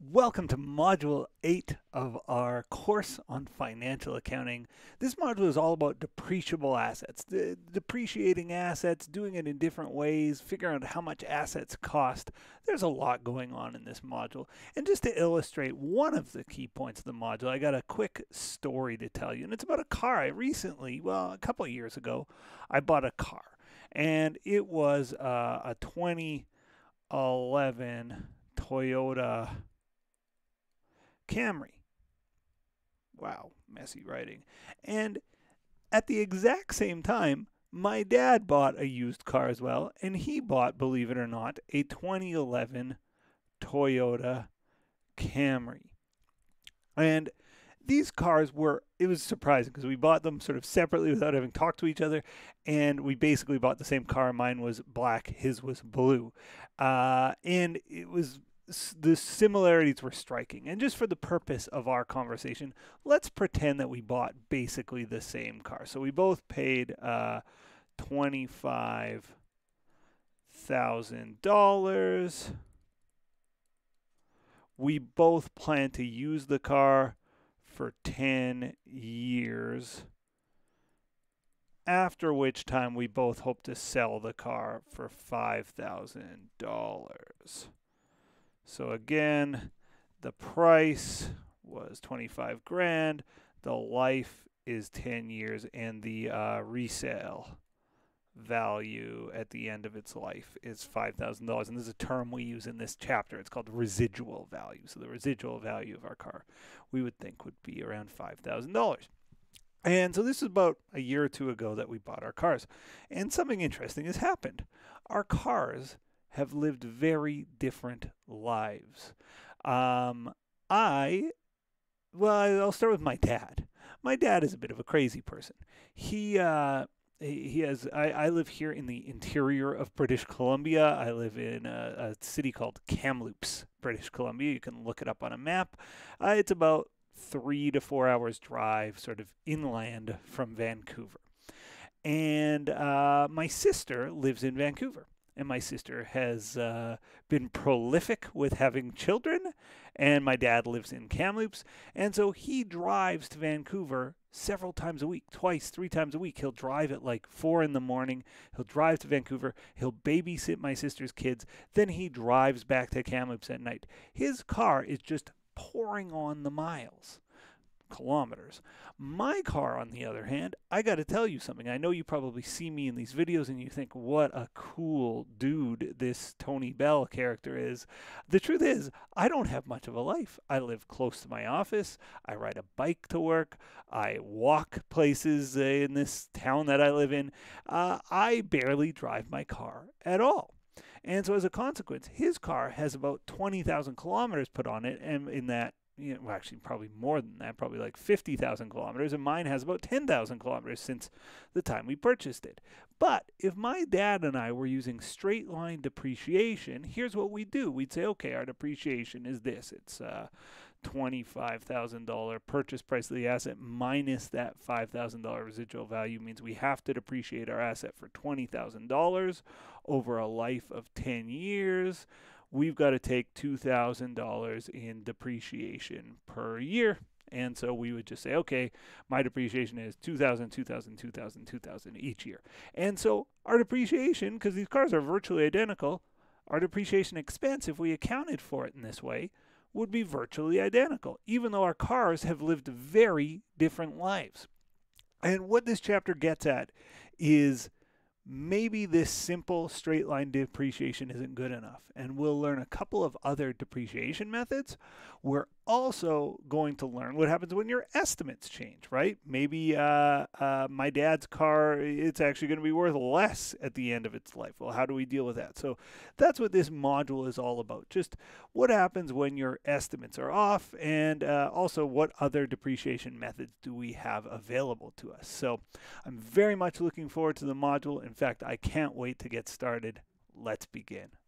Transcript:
Welcome to Module 8 of our course on financial accounting. This module is all about depreciable assets, de depreciating assets, doing it in different ways, figuring out how much assets cost. There's a lot going on in this module. And just to illustrate one of the key points of the module, I got a quick story to tell you, and it's about a car. I recently, well, a couple years ago, I bought a car, and it was uh, a 2011 Toyota Camry. Wow, messy writing. And at the exact same time, my dad bought a used car as well, and he bought, believe it or not, a 2011 Toyota Camry. And these cars were it was surprising because we bought them sort of separately without having talked to each other and we basically bought the same car mine was black his was blue uh, and it was the similarities were striking. And just for the purpose of our conversation, let's pretend that we bought basically the same car. So we both paid uh, twenty five thousand dollars. We both plan to use the car for ten years. After which time, we both hope to sell the car for five thousand dollars. So again, the price was 25 grand. The life is 10 years and the uh, resale value at the end of its life is $5,000. And there's a term we use in this chapter. It's called residual value. So the residual value of our car we would think would be around $5,000. And so this is about a year or two ago that we bought our cars. And something interesting has happened. Our cars have lived very different lives. Um, I, well, I'll start with my dad. My dad is a bit of a crazy person. He, uh, he has I, I live here in the interior of british columbia i live in a, a city called kamloops british columbia you can look it up on a map uh, it's about three to four hours drive sort of inland from vancouver and uh, my sister lives in vancouver and my sister has uh, been prolific with having children, and my dad lives in Kamloops, and so he drives to Vancouver several times a week, twice, three times a week. He'll drive at like four in the morning. He'll drive to Vancouver. He'll babysit my sister's kids. Then he drives back to Kamloops at night. His car is just pouring on the miles kilometers. My car, on the other hand, I got to tell you something. I know you probably see me in these videos and you think, what a cool dude this Tony Bell character is. The truth is, I don't have much of a life. I live close to my office. I ride a bike to work. I walk places uh, in this town that I live in. Uh, I barely drive my car at all. And so, as a consequence, his car has about 20,000 kilometers put on it, and in that you know, well, actually, probably more than that, probably like 50,000 kilometers, and mine has about 10,000 kilometers since the time we purchased it. But if my dad and I were using straight line depreciation, here's what we'd do we'd say, okay, our depreciation is this it's uh, $25,000 purchase price of the asset minus that $5,000 residual value means we have to depreciate our asset for $20,000 over a life of 10 years we've got to take $2,000 in depreciation per year. And so we would just say, okay, my depreciation is 2000, 2000, 2000, 2000 each year. And so our depreciation, because these cars are virtually identical, our depreciation expense, if we accounted for it in this way, would be virtually identical, even though our cars have lived very different lives. And what this chapter gets at is maybe this simple straight line depreciation isn't good enough. And we'll learn a couple of other depreciation methods where also going to learn what happens when your estimates change, right? Maybe uh, uh, my dad's car, it's actually going to be worth less at the end of its life. Well, how do we deal with that? So that's what this module is all about. Just what happens when your estimates are off, and uh, also what other depreciation methods do we have available to us. So I'm very much looking forward to the module. In fact, I can't wait to get started. Let's begin.